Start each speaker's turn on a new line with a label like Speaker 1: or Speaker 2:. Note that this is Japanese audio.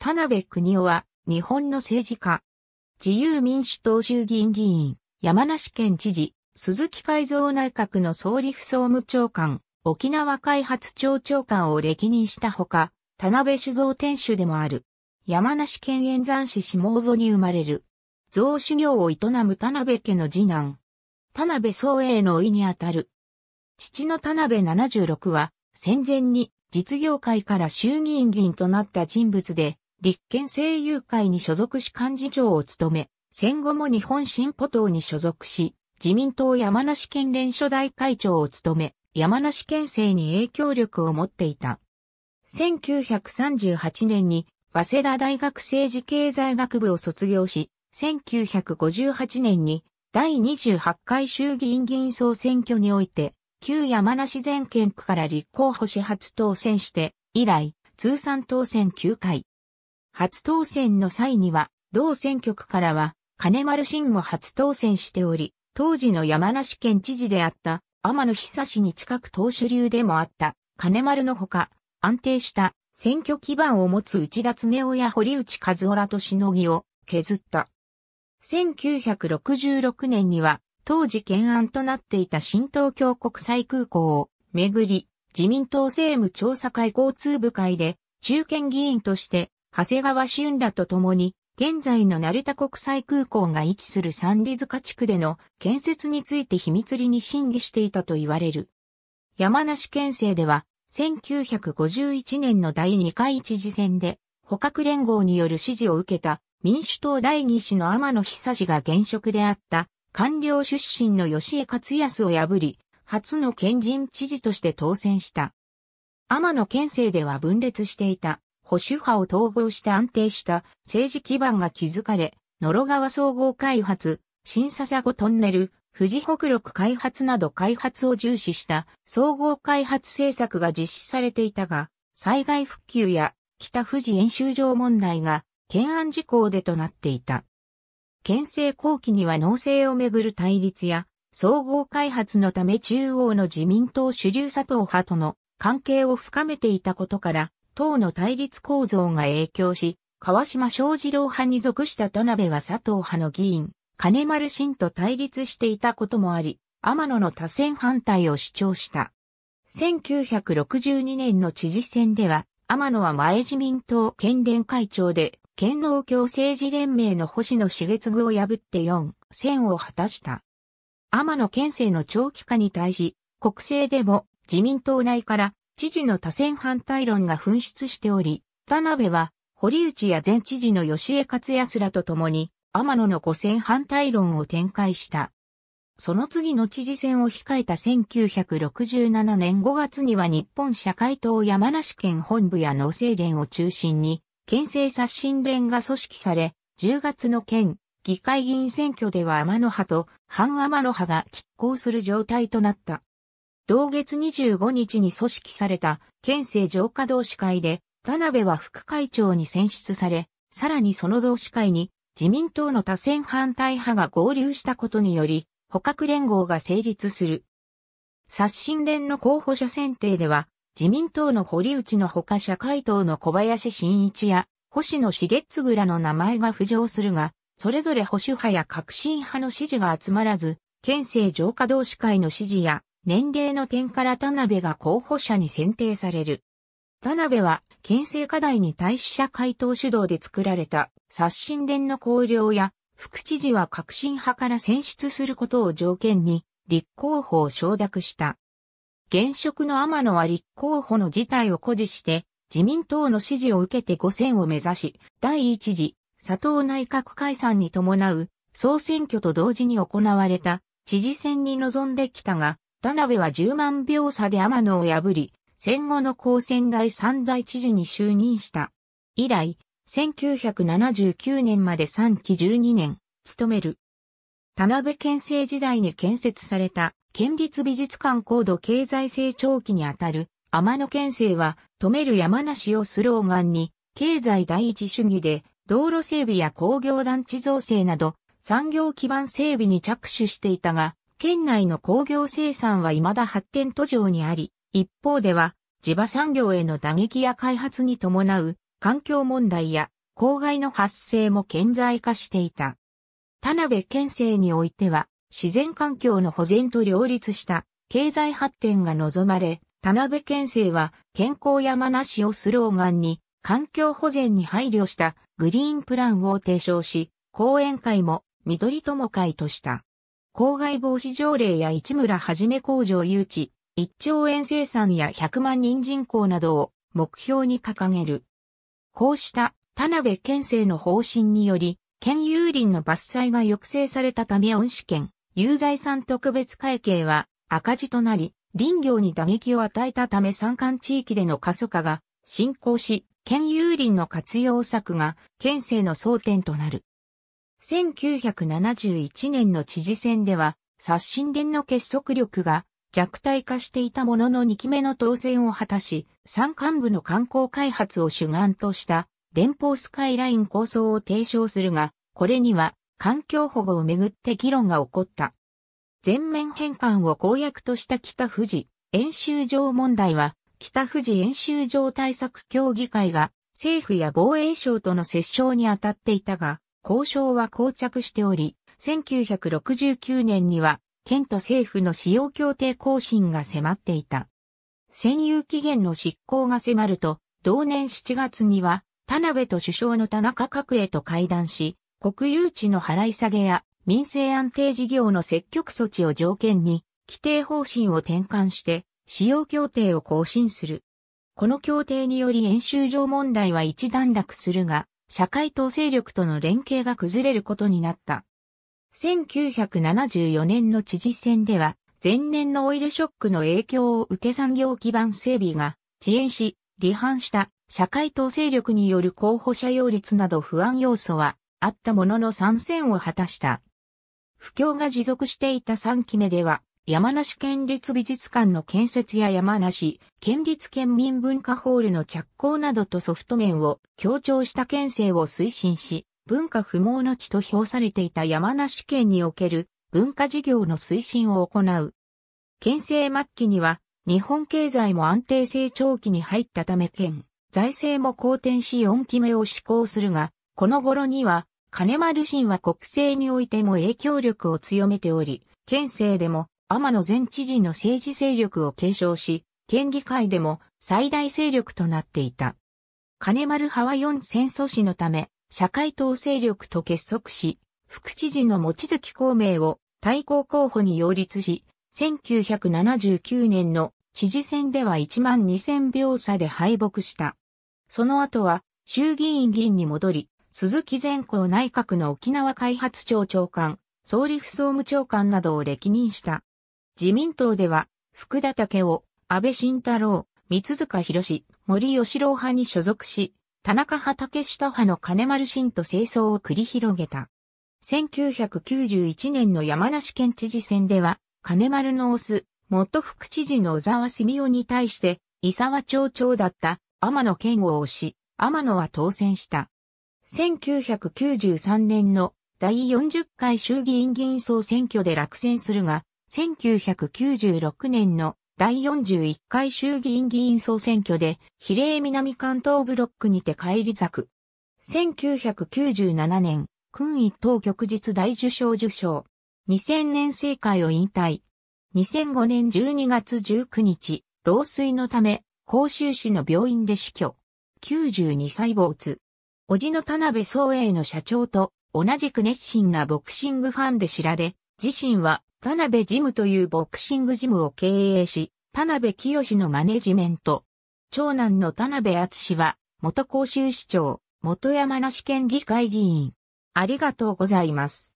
Speaker 1: 田辺邦夫は、日本の政治家。自由民主党衆議院議員、山梨県知事、鈴木改造内閣の総理府総務長官、沖縄開発庁長官を歴任したほか、田辺酒造店主でもある。山梨県円山市下尾に生まれる。造修行を営む田辺家の次男。田辺宗英の甥にあたる。父の田辺76は、戦前に実業界から衆議院議員となった人物で、立憲政友会に所属し幹事長を務め、戦後も日本進歩党に所属し、自民党山梨県連初代会長を務め、山梨県政に影響力を持っていた。1938年に、早稲田大学政治経済学部を卒業し、1958年に第28回衆議院議員総選挙において、旧山梨全県区から立候補し初当選して、以来、通算当選9回。初当選の際には、同選挙区からは、金丸信も初当選しており、当時の山梨県知事であった、天野久志に近く党首流でもあった、金丸のほか、安定した選挙基盤を持つ内田恒夫や堀内和夫らとしのぎを削った。1966年には、当時懸案となっていた新東京国際空港をめぐり、自民党政務調査会交通部会で中堅議員として長谷川俊らと共に、現在の成田国際空港が位置する三里塚地区での建設について秘密裏に審議していたと言われる。山梨県政では、1951年の第2回知事選で、捕獲連合による支持を受けた民主党第2子の天野久志が現職であった官僚出身の吉江克康を破り、初の県人知事として当選した。天野県政では分裂していた保守派を統合して安定した政治基盤が築かれ、野呂川総合開発、新笹子トンネル、富士北陸開発など開発を重視した総合開発政策が実施されていたが、災害復旧や北富士演習場問題が懸案事項でとなっていた。県政後期には農政をめぐる対立や、総合開発のため中央の自民党主流佐藤派との関係を深めていたことから、党の対立構造が影響し、川島正二郎派に属した田辺は佐藤派の議員、金丸信と対立していたこともあり、天野の多選反対を主張した。1962年の知事選では、天野は前自民党県連会長で、県農協政治連盟の星野茂次を破って4選を果たした。天野県政の長期化に対し、国政でも自民党内から知事の多選反対論が噴出しており、田辺は、堀内や前知事の吉江克康らと共に、天野の五選反対論を展開した。その次の知事選を控えた1967年5月には日本社会党山梨県本部や農政連を中心に、県政刷新連が組織され、10月の県、議会議員選挙では天野派と反天野派が拮抗する状態となった。同月25日に組織された県政浄化同志会で、田辺は副会長に選出され、さらにその同志会に自民党の多選反対派が合流したことにより、捕獲連合が成立する。刷新連の候補者選定では、自民党の堀内のほか社会党の小林新一や、星野茂津倉の名前が浮上するが、それぞれ保守派や革新派の支持が集まらず、県政浄化同志会の支持や年齢の点から田辺が候補者に選定される。田辺は、県政課題に対し者回答主導で作られた刷新連の綱領や、副知事は革新派から選出することを条件に、立候補を承諾した。現職の天野は立候補の事態を誇示して、自民党の支持を受けて5選を目指し、第1次、佐藤内閣解散に伴う、総選挙と同時に行われた、知事選に臨んできたが、田辺は10万秒差で天野を破り、戦後の高専第三大知事に就任した。以来、1979年まで3期12年、務める。田辺県政時代に建設された県立美術館高度経済成長期にあたる天野県政は、止める山梨をスローガンに、経済第一主義で、道路整備や工業団地造成など、産業基盤整備に着手していたが、県内の工業生産は未だ発展途上にあり、一方では、地場産業への打撃や開発に伴う環境問題や公害の発生も顕在化していた。田辺県政においては、自然環境の保全と両立した経済発展が望まれ、田辺県政は健康山梨をスローガンに環境保全に配慮したグリーンプランを提唱し、講演会も緑友会とした。公害防止条例や市村はじめ工場誘致、1兆円生産や100万人人口などを目標に掲げる。こうした田辺県政の方針により、県有林の伐採が抑制されたため恩師県、有財産特別会計は赤字となり、林業に打撃を与えたため山間地域での過疎化が進行し、県有林の活用策が県政の争点となる。1971年の知事選では、刷新殿の結束力が弱体化していたものの2期目の当選を果たし、山間部の観光開発を主眼とした連邦スカイライン構想を提唱するが、これには環境保護をめぐって議論が起こった。全面返還を公約とした北富士演習場問題は、北富士演習場対策協議会が政府や防衛省との折衝に当たっていたが、交渉は膠着しており、1969年には、県と政府の使用協定更新が迫っていた。占有期限の執行が迫ると、同年7月には、田辺と首相の田中角栄と会談し、国有地の払い下げや民生安定事業の積極措置を条件に、規定方針を転換して、使用協定を更新する。この協定により演習場問題は一段落するが、社会党勢力との連携が崩れることになった。1974年の知事選では、前年のオイルショックの影響を受け産業基盤整備が遅延し、離反した社会党勢力による候補者擁立など不安要素はあったものの参戦を果たした。不況が持続していた3期目では、山梨県立美術館の建設や山梨県立県民文化ホールの着工などとソフト面を強調した県政を推進し、文化不毛の地と評されていた山梨県における文化事業の推進を行う。県政末期には日本経済も安定成長期に入ったため県、財政も好転し4期目を施行するが、この頃には金丸信は国政においても影響力を強めており、県政でも天野前知事の政治勢力を継承し、県議会でも最大勢力となっていた。金丸派は4戦争死のため、社会党勢力と結束し、副知事の持月孔明を対抗候補に擁立し、1979年の知事選では1万2000票差で敗北した。その後は衆議院議員に戻り、鈴木善光内閣の沖縄開発庁長官、総理府総務長官などを歴任した。自民党では、福田武雄、安倍晋太郎、三塚博士、森吉郎派に所属し、田中派下派の金丸信と清掃を繰り広げた。1991年の山梨県知事選では、金丸のオス、元副知事の小沢澄夫に対して、伊沢町長だった天野健を押し、天野は当選した。1993年の第40回衆議院議員総選挙で落選するが、1996年の第41回衆議院議員総選挙で比例南関東ブロックにて返り咲く。1997年、君一等局日大受賞受賞。2000年政界を引退。2005年12月19日、老衰のため、甲州市の病院で死去。92歳没。叔父の田辺総栄の社長と同じく熱心なボクシングファンで知られ、自身は田辺ジムというボクシングジムを経営し、田辺清のマネジメント。長男の田辺厚は、元甲州市長、元山梨県議会議員。ありがとうございます。